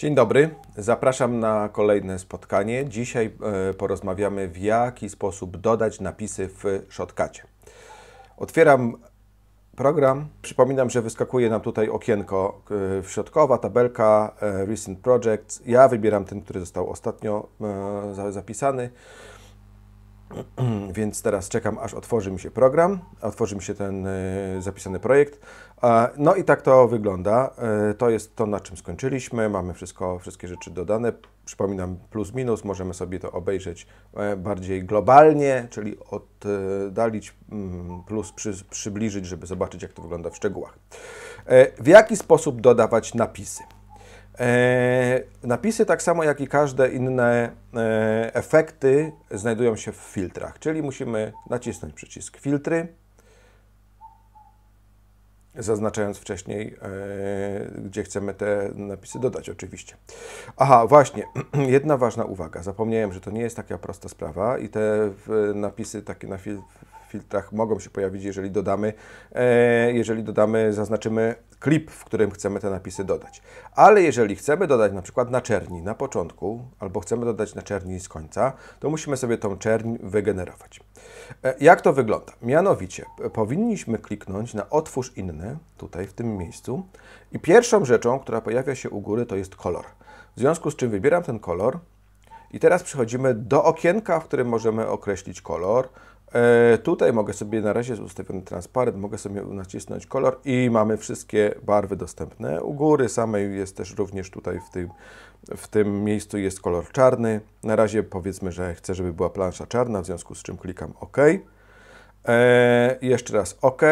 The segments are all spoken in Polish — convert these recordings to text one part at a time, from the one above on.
Dzień dobry, zapraszam na kolejne spotkanie. Dzisiaj e, porozmawiamy w jaki sposób dodać napisy w Shotcacie. Otwieram program. Przypominam, że wyskakuje nam tutaj okienko e, środkowa, tabelka e, Recent Projects. Ja wybieram ten, który został ostatnio zapisany. Więc teraz czekam, aż otworzy mi się program, otworzy mi się ten zapisany projekt. E, no i tak to wygląda. E, to jest to, na czym skończyliśmy. Mamy wszystko, wszystkie rzeczy dodane. Przypominam, plus minus, możemy sobie to obejrzeć e, bardziej globalnie, czyli oddalić mm, plus, przy, przybliżyć, żeby zobaczyć, jak to wygląda w szczegółach. W jaki sposób dodawać napisy? Napisy, tak samo jak i każde inne efekty, znajdują się w filtrach, czyli musimy nacisnąć przycisk filtry zaznaczając wcześniej, e, gdzie chcemy te napisy dodać, oczywiście. Aha, właśnie, jedna ważna uwaga. Zapomniałem, że to nie jest taka prosta sprawa i te napisy takie na, filtrach mogą się pojawić, jeżeli dodamy, e, jeżeli dodamy, zaznaczymy klip, w którym chcemy te napisy dodać. Ale jeżeli chcemy dodać na przykład na czerni na początku, albo chcemy dodać na czerni z końca, to musimy sobie tą czerń wygenerować. E, jak to wygląda? Mianowicie e, powinniśmy kliknąć na otwórz inny, tutaj w tym miejscu i pierwszą rzeczą, która pojawia się u góry to jest kolor. W związku z czym wybieram ten kolor i teraz przechodzimy do okienka, w którym możemy określić kolor. E, tutaj mogę sobie, na razie jest ustawiony transparent, mogę sobie nacisnąć kolor i mamy wszystkie barwy dostępne. U góry samej jest też również tutaj w tym, w tym miejscu jest kolor czarny. Na razie powiedzmy, że chcę, żeby była plansza czarna, w związku z czym klikam OK. E, jeszcze raz OK.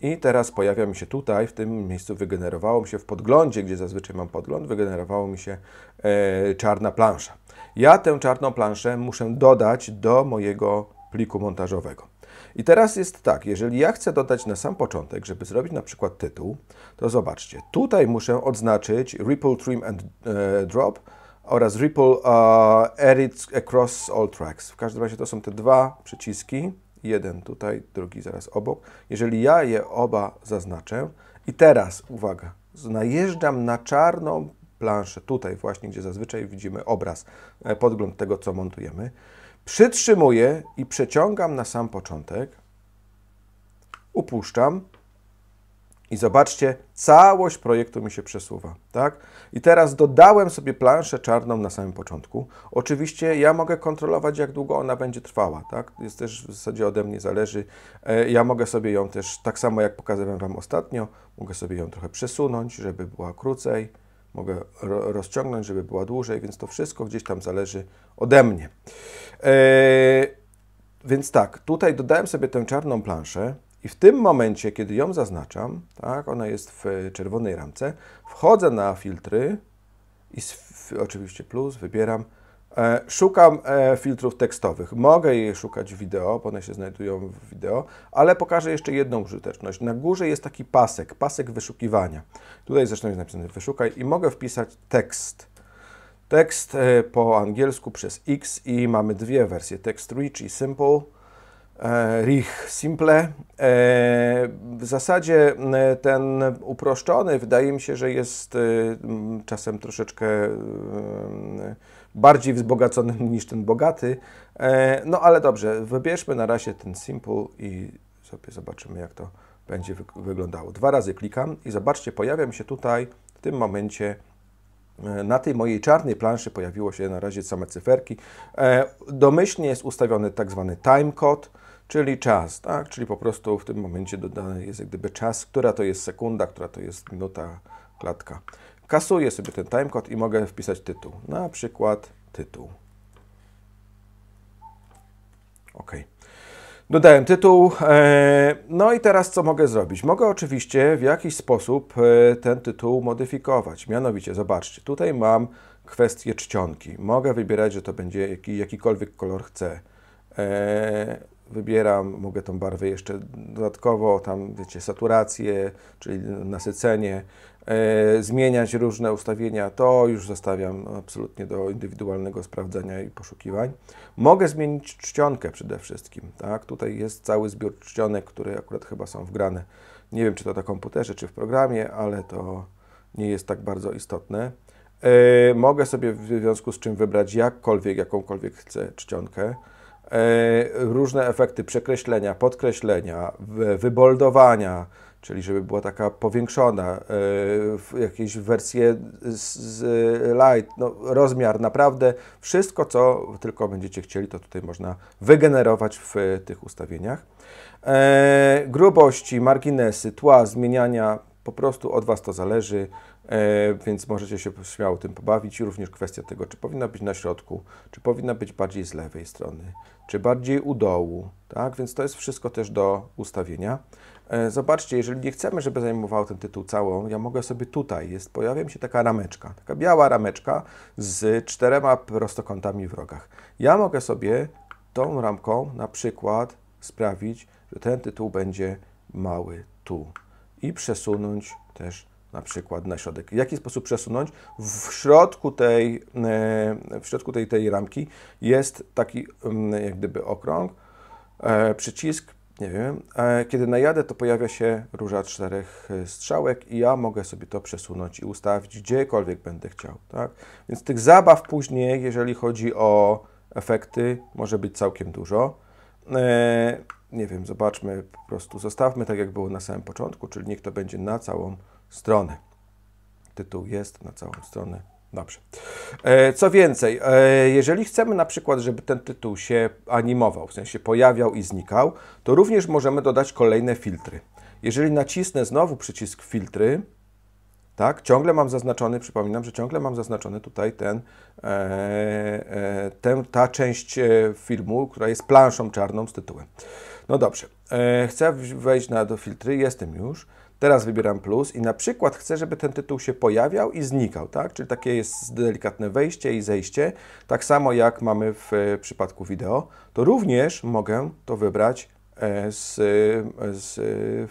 I teraz pojawia mi się tutaj, w tym miejscu wygenerowało mi się w podglądzie, gdzie zazwyczaj mam podgląd, wygenerowało mi się e, czarna plansza. Ja tę czarną planszę muszę dodać do mojego pliku montażowego. I teraz jest tak, jeżeli ja chcę dodać na sam początek, żeby zrobić na przykład tytuł, to zobaczcie, tutaj muszę odznaczyć Ripple Trim and e, Drop oraz Ripple uh, Edit Across All Tracks. W każdym razie to są te dwa przyciski, jeden tutaj, drugi zaraz obok. Jeżeli ja je oba zaznaczę i teraz, uwaga, najeżdżam na czarną planszę, tutaj właśnie, gdzie zazwyczaj widzimy obraz, e, podgląd tego, co montujemy, przytrzymuję i przeciągam na sam początek, upuszczam i zobaczcie, całość projektu mi się przesuwa, tak? I teraz dodałem sobie planszę czarną na samym początku. Oczywiście ja mogę kontrolować, jak długo ona będzie trwała, tak? Jest też w zasadzie ode mnie zależy. E, ja mogę sobie ją też, tak samo jak pokazywałem Wam ostatnio, mogę sobie ją trochę przesunąć, żeby była krócej. Mogę rozciągnąć, żeby była dłużej, więc to wszystko gdzieś tam zależy ode mnie. E, więc tak, tutaj dodałem sobie tę czarną planszę i w tym momencie, kiedy ją zaznaczam, tak, ona jest w e, czerwonej ramce, wchodzę na filtry i oczywiście plus, wybieram e, Szukam filtrów tekstowych. Mogę je szukać wideo, bo one się znajdują w wideo, ale pokażę jeszcze jedną użyteczność. Na górze jest taki pasek, pasek wyszukiwania. Tutaj zresztą jest napisane wyszukaj i mogę wpisać tekst tekst e, po angielsku przez X i mamy dwie wersje, tekst rich i simple. E, rich Simple. E, w zasadzie ten uproszczony wydaje mi się, że jest czasem troszeczkę bardziej wzbogacony niż ten bogaty. No ale dobrze, wybierzmy na razie ten Simple i sobie zobaczymy jak to będzie wyglądało. Dwa razy klikam i zobaczcie, pojawia mi się tutaj w tym momencie E, na tej mojej czarnej planszy pojawiło się na razie same cyferki. E, domyślnie jest ustawiony tak zwany timecode, czyli czas, tak? czyli po prostu w tym momencie dodany jest jak gdyby czas, która to jest sekunda, która to jest minuta, klatka. Kasuję sobie ten timecode i mogę wpisać tytuł, na przykład tytuł. Dodałem tytuł. E, no i teraz co mogę zrobić? Mogę oczywiście w jakiś sposób e, ten tytuł modyfikować. Mianowicie, zobaczcie, tutaj mam kwestię czcionki. Mogę wybierać, że to będzie jaki, jakikolwiek kolor chcę. E, wybieram, mogę tą barwę jeszcze dodatkowo, tam wiecie, saturację, czyli nasycenie, E, zmieniać różne ustawienia, to już zostawiam absolutnie do indywidualnego sprawdzenia i poszukiwań. Mogę zmienić czcionkę przede wszystkim. Tak? Tutaj jest cały zbiór czcionek, które akurat chyba są wgrane. Nie wiem, czy to na komputerze, czy w programie, ale to nie jest tak bardzo istotne. E, mogę sobie w związku z czym wybrać jakkolwiek, jakąkolwiek chcę czcionkę. E, różne efekty przekreślenia, podkreślenia, wyboldowania, czyli żeby była taka powiększona, e, w jakieś wersje z light, no, rozmiar, naprawdę wszystko, co tylko będziecie chcieli, to tutaj można wygenerować w tych ustawieniach. E, grubości, marginesy, tła, zmieniania, po prostu od Was to zależy, e, więc możecie się śmiało tym pobawić. Również kwestia tego, czy powinna być na środku, czy powinna być bardziej z lewej strony, czy bardziej u dołu, tak? Więc to jest wszystko też do ustawienia. E, zobaczcie, jeżeli nie chcemy, żeby zajmował ten tytuł całą, ja mogę sobie tutaj, jest, pojawia mi się taka rameczka, taka biała rameczka z czterema prostokątami w rogach. Ja mogę sobie tą ramką na przykład sprawić, że ten tytuł będzie mały tu i przesunąć też na przykład na środek. W jaki sposób przesunąć? W środku tej, e, w środku tej, tej ramki jest taki mm, jak gdyby okrąg, e, przycisk, nie wiem. Kiedy najadę, to pojawia się róża czterech y, strzałek i ja mogę sobie to przesunąć i ustawić gdziekolwiek będę chciał. Tak? Więc tych zabaw później, jeżeli chodzi o efekty, może być całkiem dużo. E, nie wiem, zobaczmy, po prostu zostawmy tak, jak było na samym początku, czyli niech to będzie na całą stronę. Tytuł jest na całą stronę Dobrze. E, co więcej, e, jeżeli chcemy na przykład, żeby ten tytuł się animował, w sensie pojawiał i znikał, to również możemy dodać kolejne filtry. Jeżeli nacisnę znowu przycisk filtry, tak, ciągle mam zaznaczony, przypominam, że ciągle mam zaznaczony tutaj ten, e, ten, ta część filmu, która jest planszą czarną z tytułem. No dobrze, chcę wejść na, do filtry, jestem już. Teraz wybieram plus i na przykład chcę, żeby ten tytuł się pojawiał i znikał, tak? Czyli takie jest delikatne wejście i zejście, tak samo jak mamy w e, przypadku wideo, to również mogę to wybrać e, z, e, z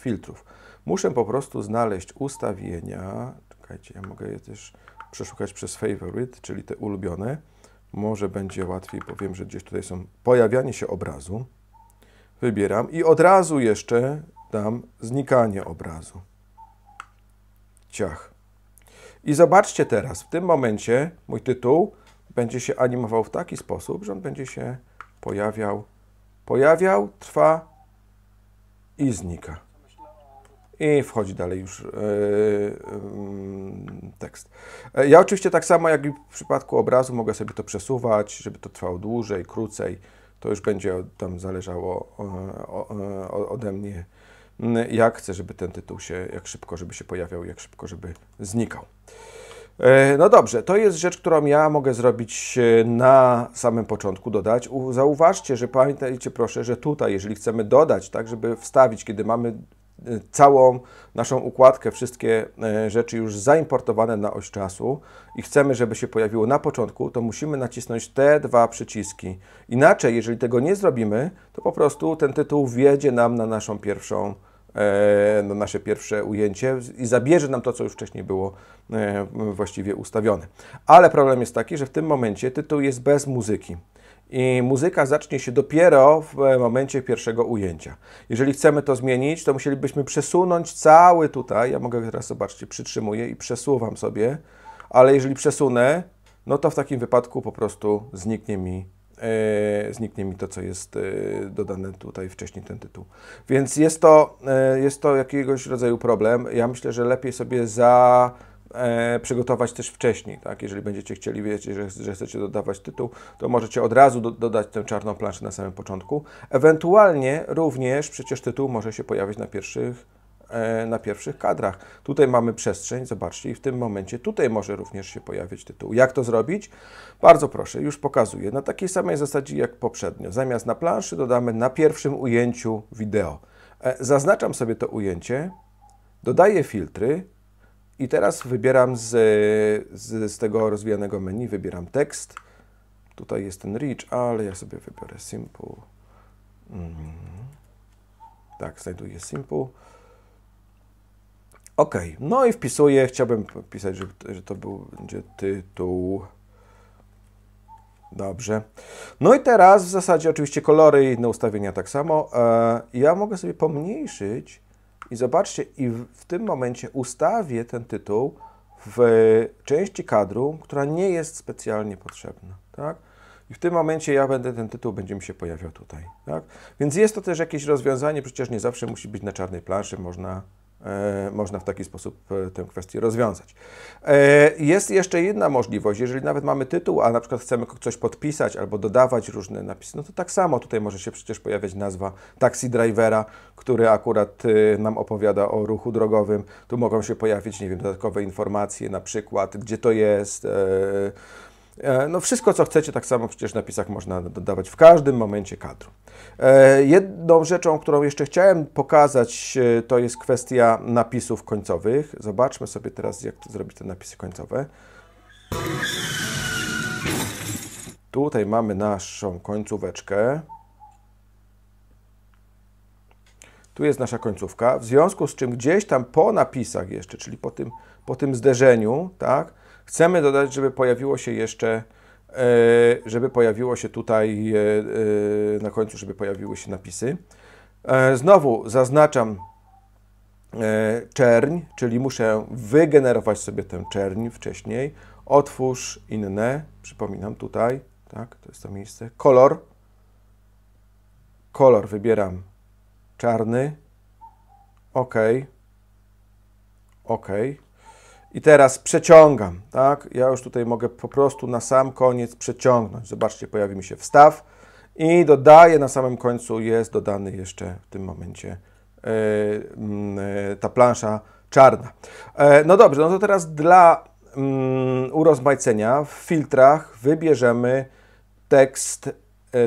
filtrów. Muszę po prostu znaleźć ustawienia, czekajcie, ja mogę je też przeszukać przez favorite, czyli te ulubione. Może będzie łatwiej, powiem, że gdzieś tutaj są pojawianie się obrazu. Wybieram i od razu jeszcze tam znikanie obrazu. Ciach. I zobaczcie teraz, w tym momencie mój tytuł będzie się animował w taki sposób, że on będzie się pojawiał, pojawiał, trwa i znika. I wchodzi dalej już yy, yy, tekst. E, ja oczywiście tak samo jak w przypadku obrazu mogę sobie to przesuwać, żeby to trwało dłużej, krócej. To już będzie tam zależało ode mnie Mm, ja chcę, żeby ten tytuł się, jak szybko, żeby się pojawiał, jak szybko, żeby znikał. E, no dobrze, to jest rzecz, którą ja mogę zrobić e, na samym początku, dodać. Zauważcie, że pamiętajcie proszę, że tutaj, jeżeli chcemy dodać, tak, żeby wstawić, kiedy mamy całą naszą układkę, wszystkie e, rzeczy już zaimportowane na oś czasu i chcemy, żeby się pojawiło na początku, to musimy nacisnąć te dwa przyciski. Inaczej, jeżeli tego nie zrobimy, to po prostu ten tytuł wjedzie nam na naszą pierwszą e, na nasze pierwsze ujęcie i zabierze nam to, co już wcześniej było e, właściwie ustawione. Ale problem jest taki, że w tym momencie tytuł jest bez muzyki i muzyka zacznie się dopiero w e, momencie pierwszego ujęcia. Jeżeli chcemy to zmienić, to musielibyśmy przesunąć cały tutaj, ja mogę teraz, zobaczcie, przytrzymuję i przesuwam sobie, ale jeżeli przesunę, no to w takim wypadku po prostu zniknie mi e, zniknie mi to, co jest e, dodane tutaj wcześniej, ten tytuł. Więc jest to, jest to jakiegoś rodzaju problem. Ja myślę, że lepiej sobie za e, przygotować też wcześniej, tak? Jeżeli będziecie chcieli, wiedzieć, że, że chcecie dodawać tytuł, to możecie od razu do, dodać tę czarną planszę na samym początku. Ewentualnie również przecież tytuł może się pojawić na pierwszych e, na pierwszych kadrach. Tutaj mamy przestrzeń, zobaczcie, i w tym momencie tutaj może również się pojawić tytuł. Jak to zrobić? Bardzo proszę, już pokazuję. Na takiej samej zasadzie jak poprzednio. Zamiast na planszy dodamy na pierwszym ujęciu wideo. E, zaznaczam sobie to ujęcie, dodaję filtry, i teraz wybieram z, z, z tego rozwijanego menu, wybieram tekst. Tutaj jest ten rich, ale ja sobie wybiorę simple. Mm. Tak, znajduję simple. OK, no i wpisuję, chciałbym pisać, że, że to był, będzie tytuł. Dobrze. No i teraz w zasadzie oczywiście kolory i inne ustawienia tak samo. E, ja mogę sobie pomniejszyć i zobaczcie, i w, w tym momencie ustawię ten tytuł w części kadru, która nie jest specjalnie potrzebna, tak? I w tym momencie ja będę, ten tytuł będzie mi się pojawiał tutaj, tak? Więc jest to też jakieś rozwiązanie, przecież nie zawsze musi być na czarnej planszy, można E, można w taki sposób e, tę kwestię rozwiązać. E, jest jeszcze jedna możliwość, jeżeli nawet mamy tytuł, a na przykład chcemy coś podpisać albo dodawać różne napisy, no to tak samo tutaj może się przecież pojawiać nazwa taxi drivera, który akurat nam opowiada o ruchu drogowym. Tu mogą się pojawić, nie wiem, dodatkowe informacje, na przykład gdzie to jest, E, no wszystko, co chcecie, tak samo przecież na pisach można dodawać w każdym momencie kadru. E, jedną rzeczą, którą jeszcze chciałem pokazać, e, to jest kwestia napisów końcowych. Zobaczmy sobie teraz, jak zrobić te napisy końcowe. Tutaj mamy naszą końcóweczkę. Tu jest nasza końcówka. W związku z czym gdzieś tam po napisach jeszcze, czyli po tym, po tym zderzeniu, tak, Chcemy dodać, żeby pojawiło się jeszcze, e, żeby pojawiło się tutaj e, e, na końcu, żeby pojawiły się napisy. Znowu zaznaczam czerń, czyli muszę wygenerować sobie ten czerń wcześniej. Otwórz inne, przypominam tutaj, tak, to jest to miejsce. Kolor, kolor wybieram czarny, ok, ok. I teraz przeciągam, tak? Ja już tutaj mogę po prostu na sam koniec przeciągnąć. Zobaczcie, pojawi mi się wstaw i dodaję, na samym końcu jest dodany jeszcze w tym momencie yy, yy, ta plansza czarna. Yy, no dobrze, no to teraz dla mm, urozmaicenia w filtrach wybierzemy tekst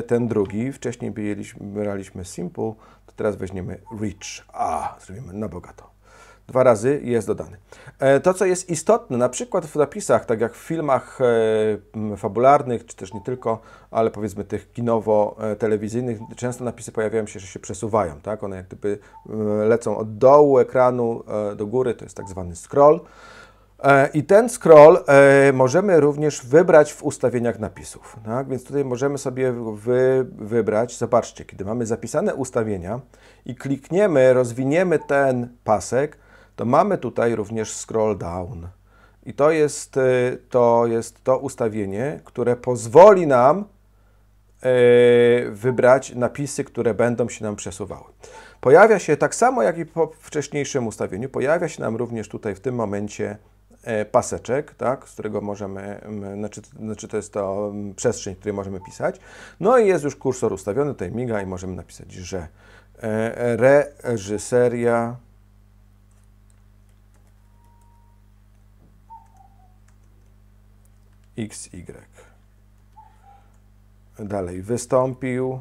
ten drugi. Wcześniej braliśmy Simple, to teraz weźmiemy Rich. A, zrobimy na bogato dwa razy jest dodany. E, to, co jest istotne, na przykład w napisach, tak jak w filmach e, fabularnych, czy też nie tylko, ale powiedzmy tych kinowo-telewizyjnych, e, często napisy pojawiają się, że się przesuwają, tak? One jak gdyby lecą od dołu ekranu do góry, to jest tak zwany scroll. I ten scroll możemy również wybrać w ustawieniach napisów. Tak? Więc tutaj możemy sobie wy, wybrać, zobaczcie, kiedy mamy zapisane ustawienia i klikniemy, rozwiniemy ten pasek, to mamy tutaj również scroll down. I to jest y, to, jest to ustawienie, które pozwoli nam y, wybrać napisy, które będą się nam przesuwały. Pojawia się tak samo jak i po wcześniejszym ustawieniu, pojawia się nam również tutaj w tym momencie y, paseczek, tak, z którego możemy, znaczy, znaczy to jest to przestrzeń, w której możemy pisać. No i jest już kursor ustawiony, tutaj miga i możemy napisać, że e, e, reżyseria XY. Dalej, wystąpił.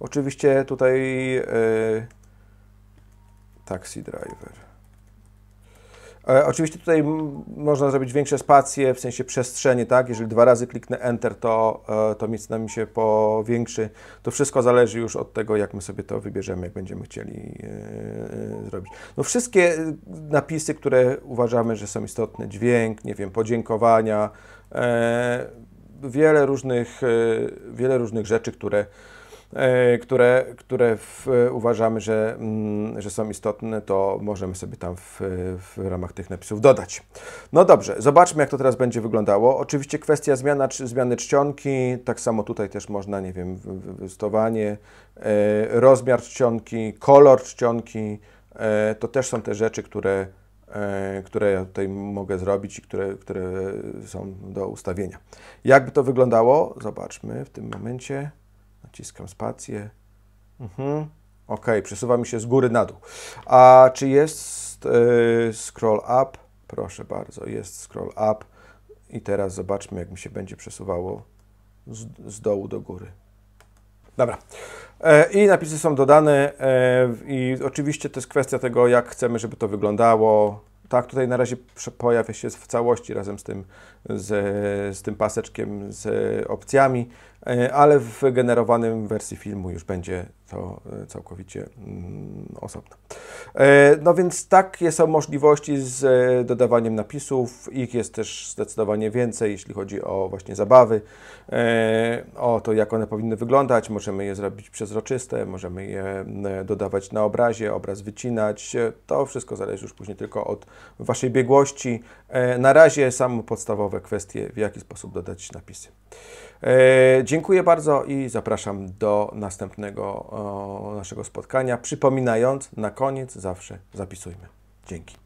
Oczywiście tutaj yy, taxi driver. E, oczywiście tutaj można zrobić większe spacje, w sensie przestrzenie, tak? Jeżeli dwa razy kliknę Enter, to, e, to miejsce nam się powiększy. To wszystko zależy już od tego, jak my sobie to wybierzemy, jak będziemy chcieli e, zrobić? No wszystkie y, napisy, które uważamy, że są istotne, dźwięk, nie wiem, podziękowania, e, wiele, różnych, e, wiele różnych rzeczy, które, e, które, które w, uważamy, że, mm, że są istotne, to możemy sobie tam w, w ramach tych napisów dodać. No dobrze, zobaczmy, jak to teraz będzie wyglądało. Oczywiście kwestia zmiana, zmiany czcionki, tak samo tutaj też można, nie wiem, wystowanie, e, rozmiar czcionki, kolor czcionki, E, to też są te rzeczy, które, e, które ja tutaj mogę zrobić i które, które są do ustawienia. Jakby to wyglądało? Zobaczmy w tym momencie. Naciskam spację. Mhm. Ok, przesuwa mi się z góry na dół. A czy jest yy, scroll up? Proszę bardzo, jest scroll up. I teraz zobaczmy, jak mi się będzie przesuwało z, z dołu do góry. Dobra. E, I napisy są dodane e, i oczywiście to jest kwestia tego, jak chcemy, żeby to wyglądało. Tak, tutaj na razie pojawia się w całości razem z tym, z, z tym paseczkiem, z opcjami, e, ale w generowanym wersji filmu już będzie to e, całkowicie mm, osobno. E, no więc takie są możliwości z e, dodawaniem napisów. Ich jest też zdecydowanie więcej, jeśli chodzi o właśnie zabawy, o to, jak one powinny wyglądać. Możemy je zrobić przezroczyste, możemy je dodawać na obrazie, obraz wycinać. To wszystko zależy już później tylko od Waszej biegłości. Na razie samo podstawowe kwestie, w jaki sposób dodać napisy. Dziękuję bardzo i zapraszam do następnego naszego spotkania, przypominając na koniec zawsze zapisujmy. Dzięki.